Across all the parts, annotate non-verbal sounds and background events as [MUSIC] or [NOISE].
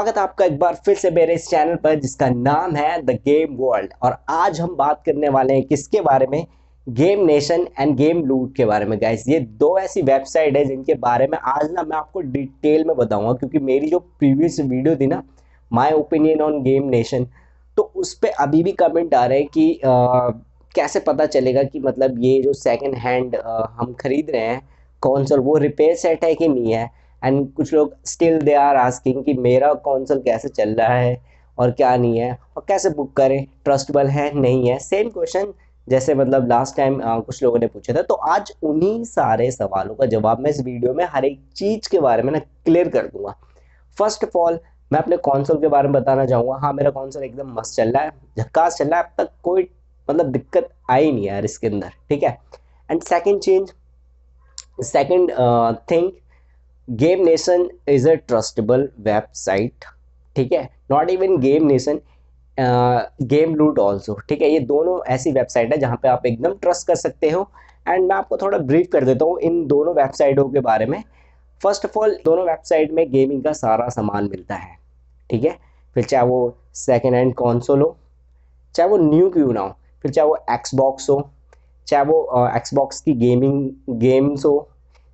स्वागत है आपका एक बार फिर से मेरे इस चैनल पर जिसका नाम है द गेम वर्ल्ड और आज हम बात करने वाले हैं किसके बारे में गेम नेशन एंड गेम लूट के बारे में गाइस ये दो ऐसी वेबसाइट है जिनके बारे में आज ना मैं आपको डिटेल में बताऊंगा क्योंकि मेरी जो प्रीवियस वीडियो थी ना my opinion on Game Nation तो उस पर अभी भी कमेंट आ रहे हैं कि आ, कैसे पता चलेगा कि मतलब ये जो सेकेंड हैंड हम खरीद रहे हैं कौन सा वो रिपेयर सेट है कि नहीं है एंड कुछ लोग स्टिल दे आर आस्किंग कि मेरा कौनसल कैसे चल रहा है और क्या नहीं है और कैसे बुक करें ट्रस्टबल है नहीं है सेम क्वेश्चन जैसे मतलब लास्ट टाइम कुछ लोगों ने पूछा था तो आज उन्हीं सारे सवालों का जवाब मैं इस वीडियो में हर एक चीज़ के बारे में ना क्लियर कर दूंगा फर्स्ट ऑफ ऑल मैं अपने कौनसल के बारे में बताना चाहूंगा हाँ मेरा कॉन्सोल एकदम मस्त चल रहा है झक्कास चल रहा है अब तक कोई मतलब दिक्कत आई नहीं यार इसके अंदर ठीक है and second change second thing Game Nation is a trustable website ठीक है not even Game Nation Game Loot also ठीक है ये दोनों ऐसी वेबसाइट है जहाँ पे आप एकदम ट्रस्ट कर सकते हो एंड मैं आपको थोड़ा ब्रीफ कर देता हूँ इन दोनों वेबसाइटों के बारे में फर्स्ट ऑफ ऑल दोनों वेबसाइट में गेमिंग का सारा सामान मिलता है ठीक है फिर चाहे वो सेकेंड हैंड कॉन्सोल हो चाहे वो न्यू क्यों ना हो फिर चाहे वो एक्सबॉक्स हो चाहे वो एक्सबॉक्स uh, की गेमिंग गेम्स हो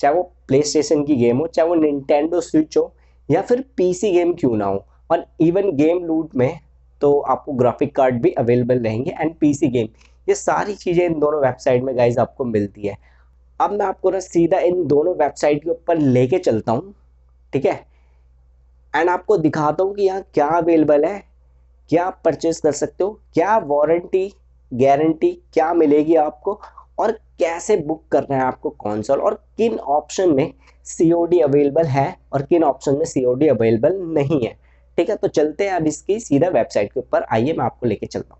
चाहे वो प्ले स्टेशन की गेम हो चाहे वो निन्टेंडो स्विच हो या फिर पीसी गेम क्यों ना हो और इवन गेम लूट में तो आपको ग्राफिक कार्ड भी अवेलेबल रहेंगे एंड पीसी गेम ये सारी चीज़ें इन दोनों वेबसाइट में गाइज आपको मिलती है अब मैं आपको ना सीधा इन दोनों वेबसाइट के ऊपर लेके चलता हूँ ठीक है एंड आपको दिखाता हूँ कि यहाँ क्या अवेलेबल है क्या आप परचेज कर सकते हो क्या वारंटी गारंटी क्या मिलेगी आपको और कैसे बुक करना है आपको कॉन्सोल और किन ऑप्शन में सीओडी अवेलेबल है और किन ऑप्शन में सीओडी अवेलेबल नहीं है ठीक है तो चलते हैं अब इसकी सीधा वेबसाइट के ऊपर आइए मैं आपको लेके चलता हूँ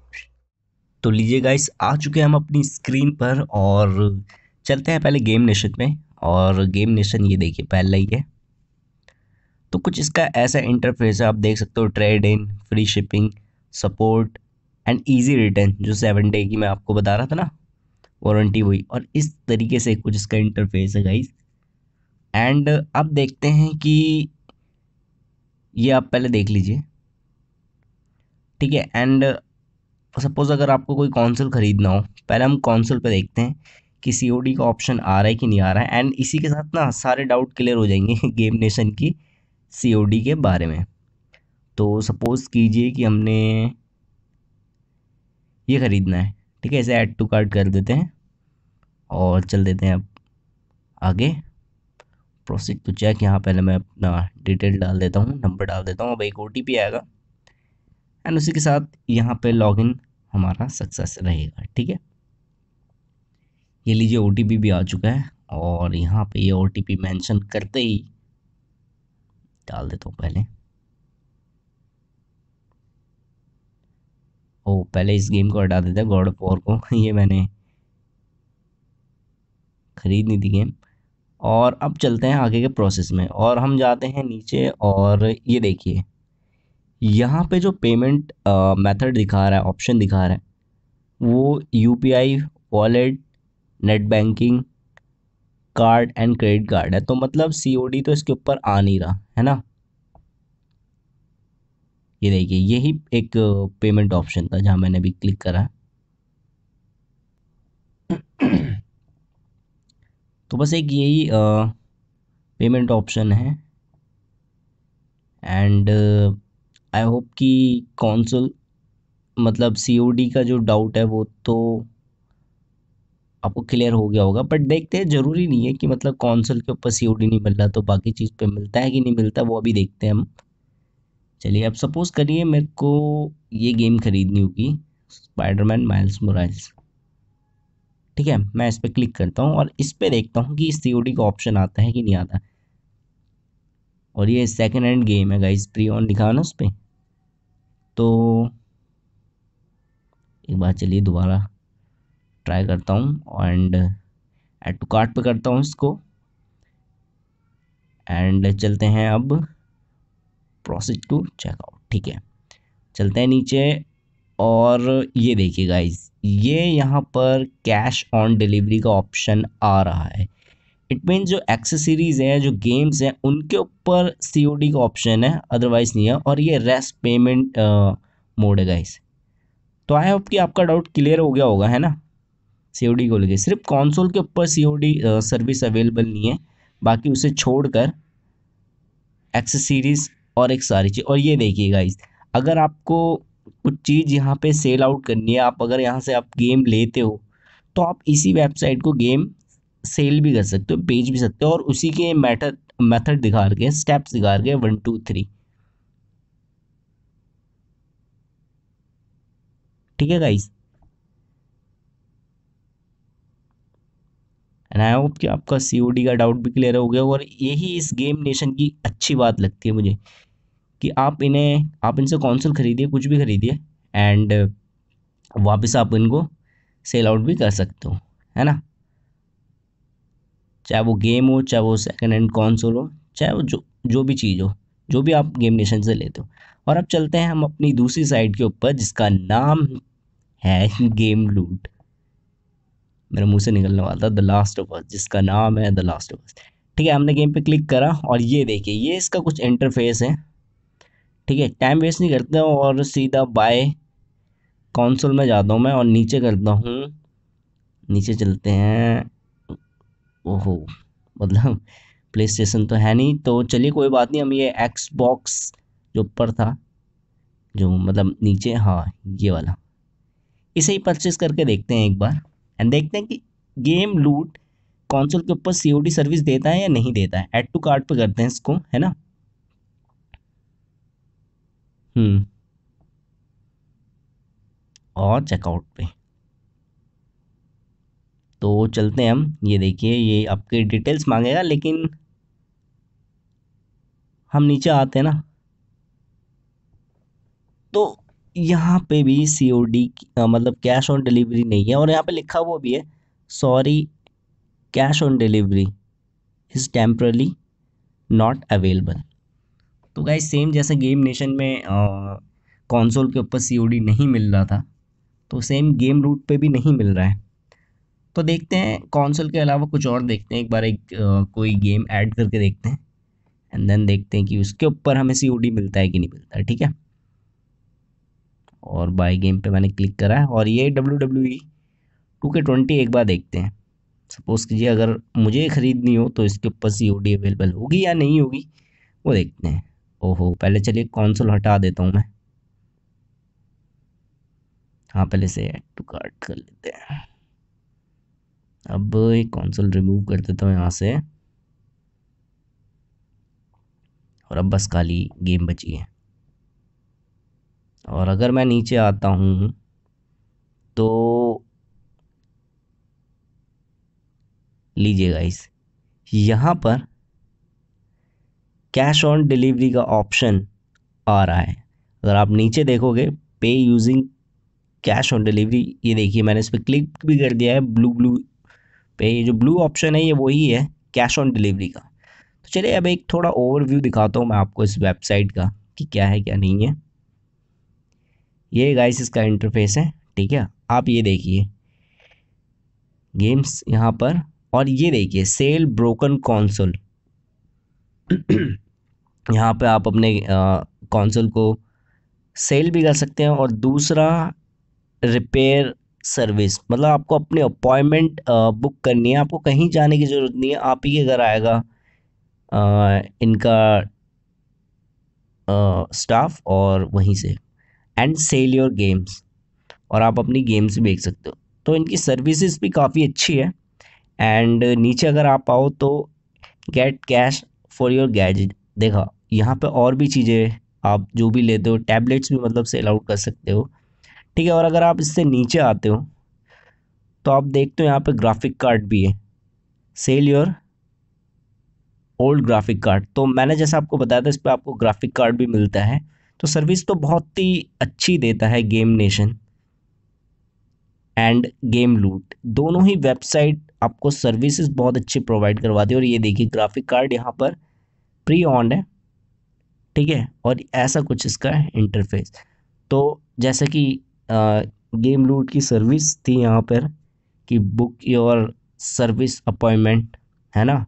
तो लीजिए गाइस आ चुके हैं हम अपनी स्क्रीन पर और चलते हैं पहले गेम नेशन में और गेम नेशन ये देखिए पहले ही है तो कुछ इसका ऐसा इंटरफेस है आप देख सकते हो trade in free shipping support and easy return जो सेवन डे की मैं आपको बता रहा था ना वारंटी हुई और इस तरीके से कुछ इसका इंटरफेस है गाइज एंड uh, अब देखते हैं कि ये आप पहले देख लीजिए ठीक है एंड सपोज़ uh, अगर आपको कोई कौनसल ख़रीदना हो पहले हम कौनसल पे देखते हैं कि सी का ऑप्शन आ रहा है कि नहीं आ रहा है एंड इसी के साथ ना सारे डाउट क्लियर हो जाएंगे गेम [LAUGHS] नेशन की सी के बारे में तो सपोज़ कीजिए कि हमने ये ख़रीदना है ठीक है इसे ऐड टू कार्ड कर देते हैं और चल देते हैं अब आगे प्रोसीड टू चेक यहाँ पहले मैं अपना डिटेल डाल देता हूँ नंबर डाल देता हूँ अब एक ओ आएगा एंड उसी के साथ यहाँ पे लॉगिन हमारा सक्सेस रहेगा ठीक है ये लीजिए ओ भी आ चुका है और यहाँ पे ये ओ टी पी करते ही डाल देता हूँ पहले ओ पहले इस गेम को हटा देते हैं गॉड ऑफ वॉर को [LAUGHS] ये मैंने ख़रीदनी थी गेम और अब चलते हैं आगे के प्रोसेस में और हम जाते हैं नीचे और ये देखिए यहाँ पे जो पेमेंट मेथड दिखा रहा है ऑप्शन दिखा रहा है वो U P I wallet net banking card and credit card है तो मतलब सी ओ डी तो इसके ऊपर आ नहीं रहा है ना ये देखिए यही एक पेमेंट ऑप्शन था जहाँ मैंने अभी क्लिक करा तो बस एक यही पेमेंट ऑप्शन है एंड आई होप कि कौनसल मतलब सी का जो डाउट है वो तो आपको क्लियर हो गया होगा बट देखते हैं ज़रूरी नहीं है कि मतलब कौनसल के ऊपर सी नहीं मिल रहा तो बाकी चीज़ पे मिलता है कि नहीं मिलता वो अभी देखते हैं हम चलिए अब सपोज़ करिए मेरे को ये गेम खरीदनी होगी स्पाइडरमैन माइल्स मोराइल्स ठीक है मैं इस पर क्लिक करता हूँ और इस पर देखता हूँ कि इस सी का ऑप्शन आता है कि नहीं आता और ये सेकेंड हैंड गेम है गाइस प्री ऑन लिखा ना उस पर तो एक बार चलिए दोबारा ट्राई करता हूँ एंड एड टू कार्ट पे करता हूँ इसको एंड चलते हैं अब प्रोसेस टू चेकआउट ठीक है चलते हैं नीचे और ये देखिए गाइज ये यहाँ पर कैश ऑन डिलीवरी का ऑप्शन आ रहा है इट मीन जो एक्सेसरीज़ हैं जो गेम्स हैं उनके ऊपर डी का ऑप्शन है अदरवाइज़ नहीं है और ये रेस्ट पेमेंट मोड है गाइस तो आई होप कि आपका डाउट क्लियर हो गया होगा है ना डी को लेके सिर्फ कॉन्सोल के ऊपर डी सर्विस अवेलेबल नहीं है बाकी उसे छोड़कर एक्सेसरीज़ और एक सारी चीज़ और ये देखिए गाइज अगर आपको कुछ चीज़ यहाँ पे सेल आउट करनी है आप अगर यहाँ से आप गेम लेते हो तो आप इसी वेबसाइट को गेम सेल भी कर सकते हो बेच भी सकते हो और उसी के मैटर मेथड दिखा रखे हैं स्टेप्स दिखा रखे हैं वन टू थ्री ठीक है गाइज एंड आई होप कि आपका सी का डाउट भी क्लियर हो गया और यही इस गेम नेशन की अच्छी बात लगती है मुझे कि आप इन्हें आप इनसे कौनसल ख़रीदिए कुछ भी ख़रीदिए एंड uh, वापस आप इनको सेल आउट भी कर सकते हो है ना चाहे वो गेम हो चाहे वो सेकेंड हैंड कौनसल हो चाहे वो जो जो भी चीज़ हो जो भी आप गेम नेशन से लेते हो और अब चलते हैं हम अपनी दूसरी साइड के ऊपर जिसका नाम है गेम लूट मेरे मुंह से निकलने वाला था द लास्ट ऑफ अस जिसका नाम है द लास्ट ऑफ अस ठीक है हमने गेम पे क्लिक करा और ये देखिए ये इसका कुछ इंटरफेस है ठीक है टाइम वेस्ट नहीं करते हूँ और सीधा बाय कौनसोल में जाता हूँ मैं और नीचे करता हूँ नीचे चलते हैं ओहो मतलब प्ले स्टेशन तो है नहीं तो चलिए कोई बात नहीं हम ये एक्स बॉक्स जो ऊपर था जो मतलब नीचे हाँ ये वाला इसे ही परचेस करके देखते हैं एक बार एंड देखते हैं कि गेम लूट कॉन्सोल के ऊपर सी सर्विस देता है या नहीं देता है एड टू कार्ड पर करते हैं इसको है ना हम्म। और चेकआउट पे तो चलते हैं हम ये देखिए ये आपके डिटेल्स मांगेगा लेकिन हम नीचे आते हैं ना तो यहाँ पे भी सी ओ डी मतलब कैश ऑन डिलीवरी नहीं है और यहाँ पे लिखा वो भी है sorry cash on delivery is temporarily not available तो गाइज सेम जैसे गेम नेशन में कॉन्सोल के ऊपर सी नहीं मिल रहा था तो सेम गेम रूट पे भी नहीं मिल रहा है तो देखते हैं कॉन्सोल के अलावा कुछ और देखते हैं एक बार एक आ, कोई गेम ऐड करके देखते हैं एंड देन देखते हैं कि उसके ऊपर हमें सी मिलता है कि नहीं मिलता है ठीक है और बाय गेम पे मैंने क्लिक करा है और ये W W E two K twenty एक बार देखते हैं सपोज़ कीजिए अगर मुझे ख़रीदनी हो तो इसके ऊपर सी अवेलेबल होगी या नहीं होगी वो देखते हैं ओहो पहले चलिए कौनसोल हटा देता हूँ मैं हाँ पहले से एड टू कार्ड कर लेते हैं अब एक कौनसोल रिमूव कर देता हूँ यहाँ से और अब बस खाली गेम बची है और अगर मैं नीचे आता हूँ तो लीजिए गाइस यहाँ पर कैश ऑन डिलीवरी का ऑप्शन आ रहा है अगर आप नीचे देखोगे पे यूजिंग कैश ऑन डिलीवरी ये देखिए मैंने इस पर क्लिक भी कर दिया है ब्लू ब्लू पे ये जो ब्लू ऑप्शन है ये वही है कैश ऑन डिलीवरी का तो चलिए अब एक थोड़ा ओवरव्यू दिखाता हूँ मैं आपको इस वेबसाइट का कि क्या है क्या नहीं है ये गाइस इसका इंटरफेस है ठीक है आप ये देखिए गेम्स यहाँ पर और ये देखिए सेल ब्रोकन कॉन्सोल [CLEARS THROAT] यहाँ पे आप अपने कौनसल को सेल भी कर सकते हैं और दूसरा रिपेयर सर्विस मतलब आपको अपने अपॉइंटमेंट बुक करनी है आपको कहीं जाने की ज़रूरत नहीं है आप ही के घर आएगा आ, इनका स्टाफ और वहीं से एंड सेल योर गेम्स और आप अपनी गेम्स बेच सकते हो तो इनकी सर्विसेज भी काफ़ी अच्छी है एंड नीचे अगर आप आओ तो get cash for your gadget देखा यहाँ पे और भी चीज़ें आप जो भी लेते हो टैबलेट्स भी मतलब सेल आउट कर सकते हो ठीक है और अगर आप इससे नीचे आते हो तो आप देखते हो यहाँ पे ग्राफिक कार्ड भी है sell your old graphic card तो मैंने जैसा आपको बताया था इस पर आपको ग्राफिक कार्ड भी मिलता है तो सर्विस तो बहुत ही अच्छी देता है गेम नेशन एंड गेम लूट दोनों ही वेबसाइट आपको सर्विसेज बहुत अच्छी प्रोवाइड करवाती है और ये देखिए ग्राफिक कार्ड यहाँ पर प्री ऑन है ठीक है और ऐसा कुछ इसका इंटरफेस तो जैसे कि गेम लूट की सर्विस थी यहाँ पर कि बुक योर सर्विस अपॉइंटमेंट है ना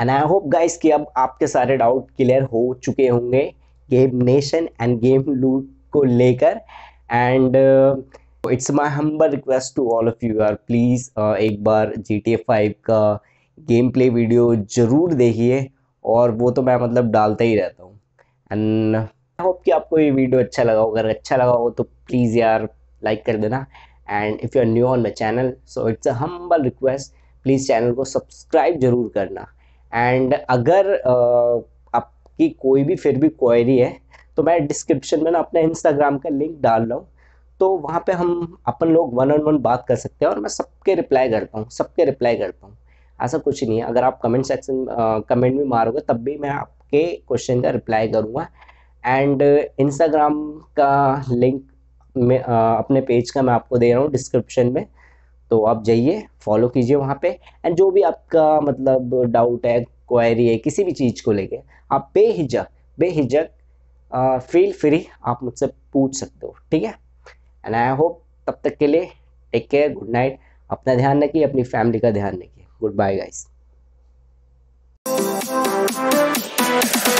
एंड आई होप गाइस कि अब आपके सारे डाउट क्लियर हो चुके होंगे game nation end game Loot को लेकर and it's my humble request to all of you are please एक बार जी टी फाइव का गेम प्ले वीडियो ज़रूर देखिए और वो तो मैं मतलब डालता ही रहता हूँ एंड आई होप कि आपको ये वीडियो अच्छा लगा हो अगर अच्छा लगा हो तो प्लीज़ यार लाइक कर देना and if you are new on my channel so it's a humble request please channel को सब्सक्राइब जरूर करना एंड अगर uh, आपकी कोई भी फिर भी क्वेरी है तो मैं डिस्क्रिप्शन में ना अपना इंस्टाग्राम का लिंक डाल रहा हूँ तो वहाँ पे हम अपन लोग वन ऑन वन बात कर सकते हैं और मैं सबके रिप्लाई करता हूँ सबके रिप्लाई करता हूँ ऐसा कुछ नहीं है अगर आप कमेंट सेक्शन कमेंट भी मारोगे तब भी मैं आपके क्वेश्चन का रिप्लाई करूँगा एंड इंस्टाग्राम का लिंक मैं अपने पेज का मैं आपको दे रहा हूँ डिस्क्रिप्शन में तो आप जाइए फॉलो कीजिए वहाँ पे एंड जो भी आपका मतलब डाउट है क्वायरी है किसी भी चीज़ को लेके आप बेहिजक बेहिजक फील फ्री आप मुझसे पूछ सकते हो ठीक है एंड आई होप तब तक के लिए टेक केयर गुड नाइट अपना ध्यान रखिए अपनी फैमिली का ध्यान रखिए goodbye guys